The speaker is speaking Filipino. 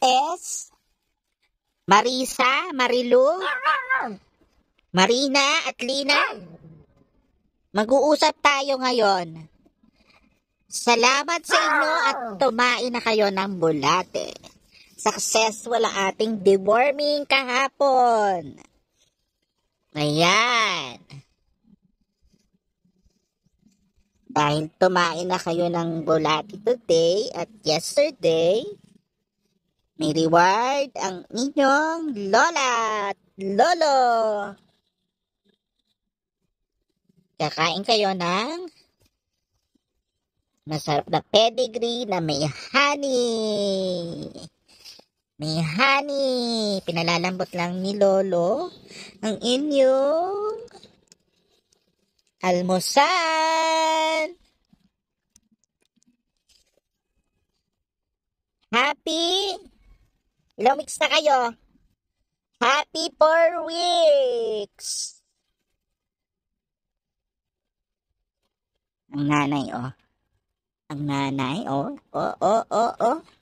S, Marisa, Marilu, Marina at Lina. Mag-uusap tayo ngayon. Salamat sa inyo at tumain na kayo ng bulate. Successful ang ating deworming kahapon. Ayan. Dahil tumain na kayo ng bulati today at yesterday, ni-reward ang inyong lola at lolo. Kakain kayo ng masarap na pedigree na may honey. May honey. Pinalalambot lang ni Lolo ang inyong almusal. Ilang weeks na kayo? Happy 4 weeks! Ang nanay, oh. Ang nanay, oh. Oh, oh, oh, oh.